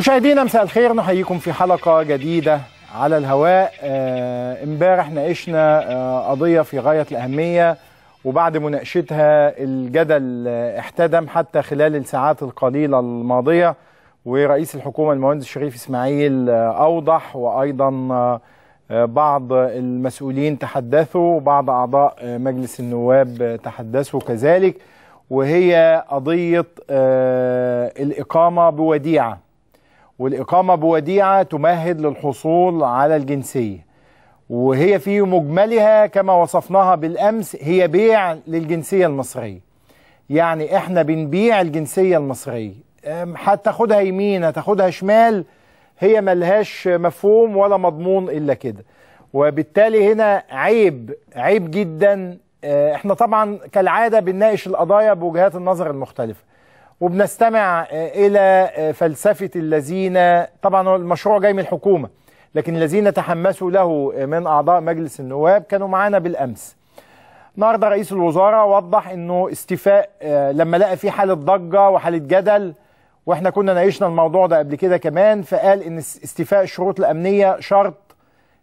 مشاهدينا مساء الخير نحييكم في حلقه جديده على الهواء آه، امبارح ناقشنا آه، قضيه في غايه الاهميه وبعد مناقشتها الجدل آه، احتدم حتى خلال الساعات القليله الماضيه ورئيس الحكومه المهندس شريف اسماعيل اوضح وايضا بعض المسؤولين تحدثوا وبعض اعضاء مجلس النواب تحدثوا كذلك وهي قضيه الاقامه بوديعه والإقامة بوديعة تمهد للحصول على الجنسية وهي في مجملها كما وصفناها بالأمس هي بيع للجنسية المصرية يعني احنا بنبيع الجنسية المصرية هتاخدها يمين هتاخدها شمال هي ملهاش مفهوم ولا مضمون إلا كده وبالتالي هنا عيب عيب جدا أه، احنا طبعا كالعادة بنناقش القضايا بوجهات النظر المختلفة وبنستمع آه، الى آه، فلسفه الذين طبعا المشروع جاي من الحكومه لكن الذين تحمسوا له آه، من اعضاء مجلس النواب كانوا معانا بالامس النهارده رئيس الوزراء وضح انه استيفاء لما لقى في حاله ضجه وحاله جدل واحنا كنا ناقشنا الموضوع ده قبل كده كمان فقال ان استيفاء الشروط الامنيه شرط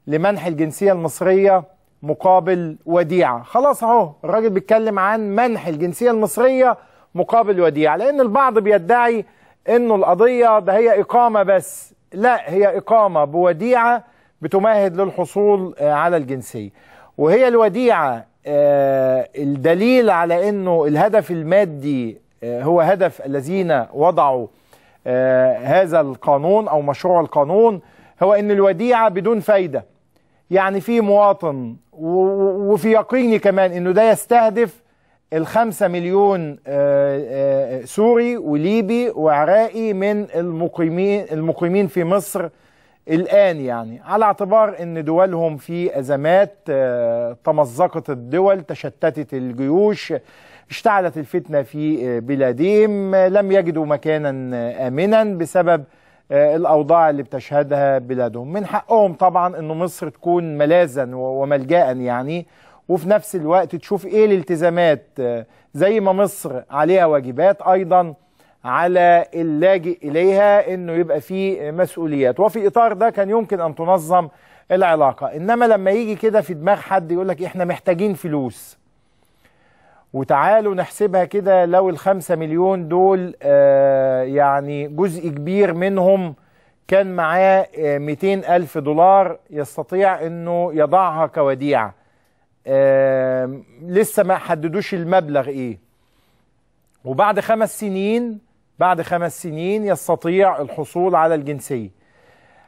لمنح الجنسيه المصريه مقابل وديعه خلاص اهو الراجل بيتكلم عن منح الجنسيه المصريه مقابل وديعة لأن البعض بيدعي أنه القضية ده هي إقامة بس لا هي إقامة بوديعة بتمهد للحصول آه، على الجنسية وهي الوديعة آه، الدليل على أنه الهدف المادي آه، هو هدف الذين وضعوا هذا القانون أو مشروع القانون هو أن الوديعة بدون فايدة يعني في مواطن وفي يقيني كمان أنه ده يستهدف الخمسة مليون آه، آه، سوري وليبي وعراقي من المقيمين المقيمين في مصر الآن يعني على اعتبار أن دولهم في أزمات آه، تمزقت الدول تشتتت الجيوش اشتعلت الفتنة في بلادهم لم يجدوا مكانا آمنا بسبب الأوضاع اللي بتشهدها بلادهم من حقهم طبعا أن مصر تكون ملاذا وملجأ يعني وفي نفس الوقت تشوف ايه الالتزامات آه، زي ما مصر عليها واجبات ايضا على اللاجئ اليها انه يبقى فيه مسؤوليات وفي اطار ده كان يمكن ان تنظم العلاقه انما لما يجي كده في دماغ حد يقول لك احنا محتاجين فلوس وتعالوا نحسبها كده لو الخمسة مليون دول آه يعني جزء كبير منهم كان معاه 200 آه، ألف دولار يستطيع أنه يضعها كوديعة لسه ما حددوش المبلغ ايه وبعد خمس سنين بعد خمس سنين يستطيع الحصول على الجنسيه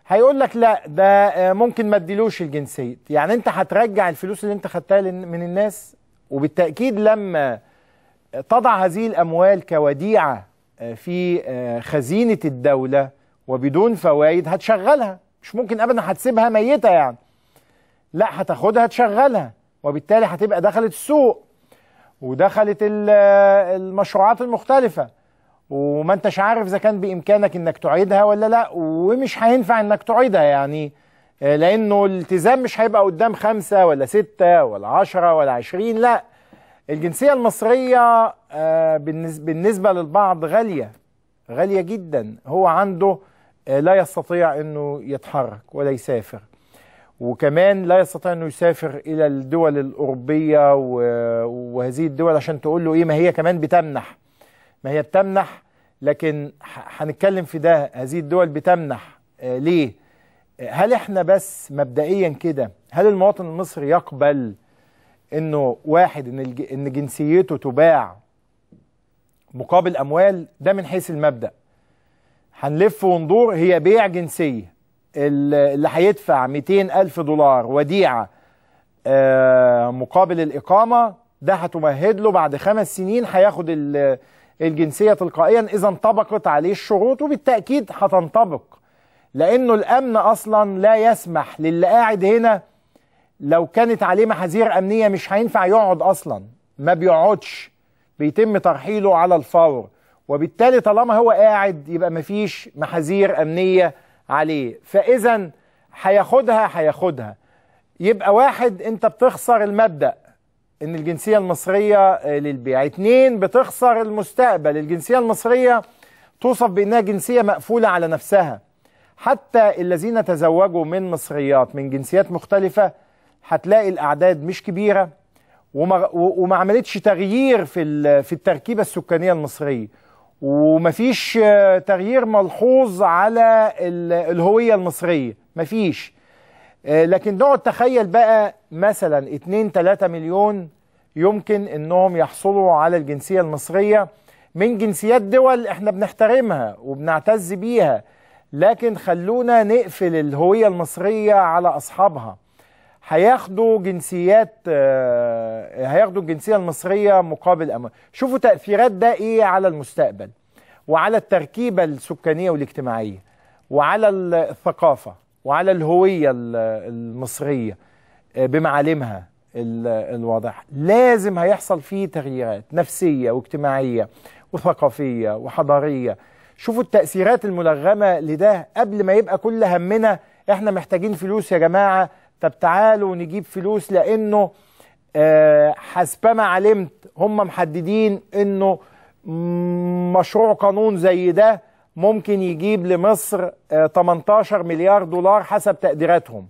هيقول لك لا ده ممكن ما تديلوش الجنسيه يعني انت هترجع الفلوس اللي انت خدتها من الناس وبالتاكيد لما تضع هذه الاموال كوديعه آه، في آه، خزينه الدوله وبدون فوائد هتشغلها مش ممكن ابدا هتسيبها ميته يعني لا هتاخدها تشغلها وبالتالي هتبقى دخلت السوق ودخلت المشروعات المختلفه وما انتش عارف اذا كان بامكانك انك تعيدها ولا لا ومش هينفع انك تعيدها يعني آه، لانه الالتزام مش هيبقى قدام خمسه ولا سته ولا عشره ولا عشرين لا الجنسيه المصريه آه، بالنسبه للبعض غاليه غاليه جدا هو عنده آه، لا يستطيع انه يتحرك ولا يسافر وكمان لا يستطيع انه يسافر الى الدول الاوروبيه وهذه الدول عشان تقول له ايه ما هي كمان بتمنح ما هي بتمنح لكن هنتكلم في ده هذه الدول بتمنح آه، ليه آه، هل احنا بس مبدئيا كده هل المواطن المصري يقبل انه واحد ان ان جنسيته تباع مقابل اموال ده من حيث المبدا هنلف وندور هي بيع جنسيه اللي هيدفع 200 ألف دولار وديعة آه، مقابل الإقامة ده هتمهد له بعد خمس سنين هياخد الجنسية تلقائيا إذا انطبقت عليه الشروط وبالتأكيد هتنطبق لأنه الأمن أصلا لا يسمح للي قاعد هنا لو كانت عليه محاذير أمنية مش هينفع يقعد أصلا ما بيقعدش بيتم ترحيله على الفور وبالتالي طالما هو قاعد يبقى مفيش محاذير أمنية عليه فاذا هياخدها هياخدها يبقى واحد انت بتخسر المبدا ان الجنسيه المصريه آه، للبيع اتنين بتخسر المستقبل الجنسيه المصريه توصف بانها جنسيه مقفوله على نفسها حتى الذين تزوجوا من مصريات من جنسيات مختلفه هتلاقي الاعداد مش كبيره وما, عملتش تغيير في في التركيبه السكانيه المصريه ومفيش آه، تغيير ملحوظ على الهويه المصريه مفيش آه، لكن نقعد تخيل بقى مثلا 2 3 مليون يمكن انهم يحصلوا على الجنسيه المصريه من جنسيات دول احنا بنحترمها وبنعتز بيها لكن خلونا نقفل الهويه المصريه على اصحابها هياخدوا جنسيات آه، هياخدوا الجنسيه المصريه مقابل اموال شوفوا تاثيرات ده ايه على المستقبل وعلى التركيبه السكانيه والاجتماعيه وعلى الثقافه وعلى الهويه المصريه آه، بمعالمها الواضحه لازم هيحصل فيه تغييرات نفسيه واجتماعيه وثقافيه وحضاريه شوفوا التاثيرات الملغمه لده قبل ما يبقى كل همنا احنا محتاجين فلوس يا جماعه طب تعالوا نجيب فلوس لانه آه، حسب ما علمت هم محددين انه مشروع قانون زي ده ممكن يجيب لمصر 18 آه، مليار دولار حسب تقديراتهم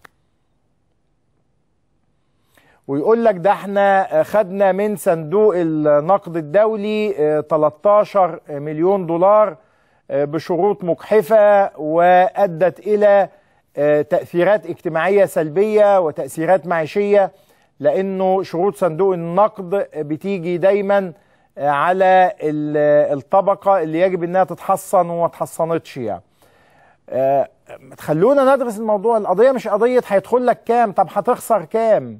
ويقول لك ده احنا آه، خدنا من صندوق النقد الدولي 13 مليون دولار بشروط مجحفة وأدت إلى آه، تأثيرات اجتماعية سلبية وتأثيرات معيشية لأنه شروط صندوق النقد بتيجي دايما آه، على الطبقة اللي يجب أنها تتحصن وما تحصنتش يعني آه، خلونا ندرس الموضوع القضية مش قضية هيدخل لك كام طب هتخسر كام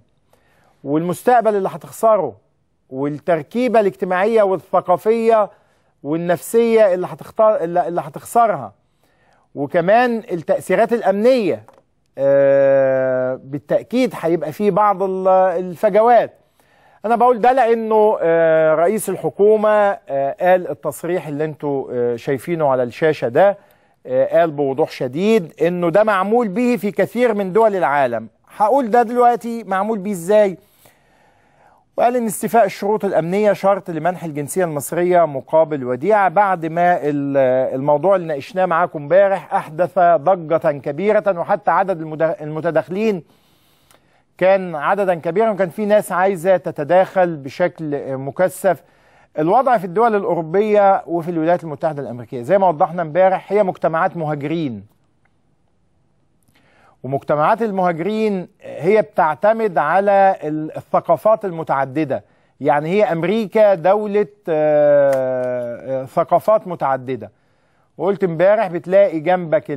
والمستقبل اللي هتخسره والتركيبة الاجتماعية والثقافية والنفسية اللي, هتختار اللي هتخسرها وكمان التأثيرات الأمنية آه، بالتأكيد هيبقى فيه بعض الفجوات أنا بقول ده لأنه آه، رئيس الحكومة آه، قال التصريح اللي انتوا شايفينه على الشاشة ده قال بوضوح شديد انه ده معمول به في كثير من دول العالم هقول ده دلوقتي معمول به ازاي؟ وقال ان استيفاء الشروط الامنيه شرط لمنح الجنسيه المصريه مقابل وديعه بعد ما الموضوع اللي ناقشناه معاكم امبارح احدث ضجه كبيره وحتى عدد المتداخلين كان عددا كبيرا وكان في ناس عايزه تتداخل بشكل مكثف الوضع في الدول الاوروبيه وفي الولايات المتحده الامريكيه زي ما وضحنا امبارح هي مجتمعات مهاجرين ومجتمعات المهاجرين هي بتعتمد على الثقافات المتعددة يعني هي أمريكا دولة آه، آه، ثقافات متعددة وقلت امبارح بتلاقي جنبك آه،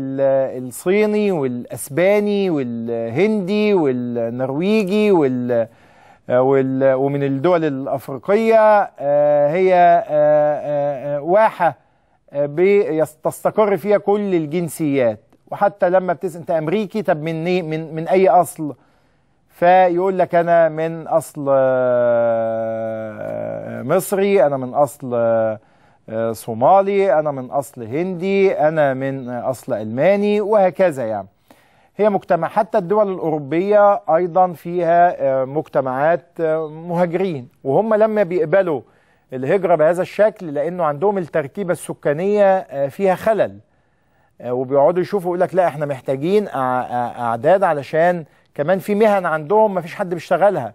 الصيني والاسباني والهندي والنرويجي وال ومن الدول الافريقيه هي واحه تستقر فيها كل الجنسيات وحتى لما بتسال انت امريكي طب من إيه؟ من من اي اصل فيقول لك انا من اصل آه، آه، مصري انا من اصل آه، صومالي انا من اصل هندي انا من اصل الماني وهكذا يعني هي مجتمع حتى الدول الاوروبيه ايضا فيها مجتمعات مهاجرين وهم لما بيقبلوا الهجره بهذا الشكل لانه عندهم التركيبه السكانيه فيها خلل آه، وبيقعدوا يشوفوا يقول لك لا احنا محتاجين اعداد علشان كمان في مهن عندهم ما فيش حد بيشتغلها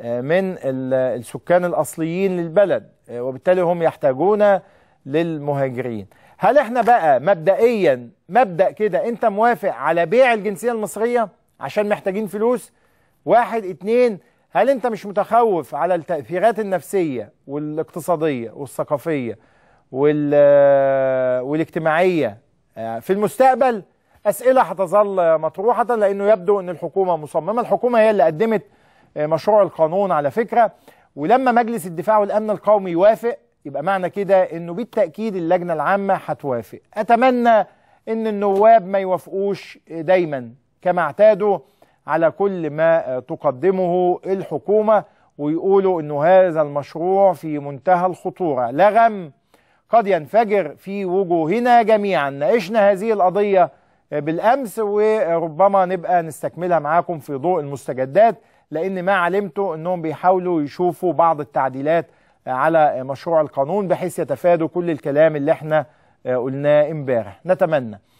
آه، من السكان الاصليين للبلد آه، وبالتالي هم يحتاجون للمهاجرين هل احنا بقى مبدئيا مبدا كده انت موافق على بيع الجنسيه المصريه عشان محتاجين فلوس واحد اتنين هل انت مش متخوف على التاثيرات النفسيه والاقتصاديه والثقافيه والاجتماعيه آه، في المستقبل اسئله هتظل مطروحه لانه يبدو ان الحكومه مصممه، الحكومه هي اللي قدمت آه، مشروع القانون على فكره ولما مجلس الدفاع والامن القومي يوافق يبقى معنى كده انه بالتاكيد اللجنه العامه هتوافق. اتمنى ان النواب ما يوافقوش دايما كما اعتادوا على كل ما آه، تقدمه الحكومه ويقولوا انه هذا المشروع في منتهى الخطوره، لغم قد ينفجر في وجوهنا جميعا ناقشنا هذه القضية بالأمس وربما نبقى نستكملها معاكم في ضوء المستجدات لأن ما علمته أنهم بيحاولوا يشوفوا بعض التعديلات على مشروع القانون بحيث يتفادوا كل الكلام اللي احنا قلناه امبارح نتمنى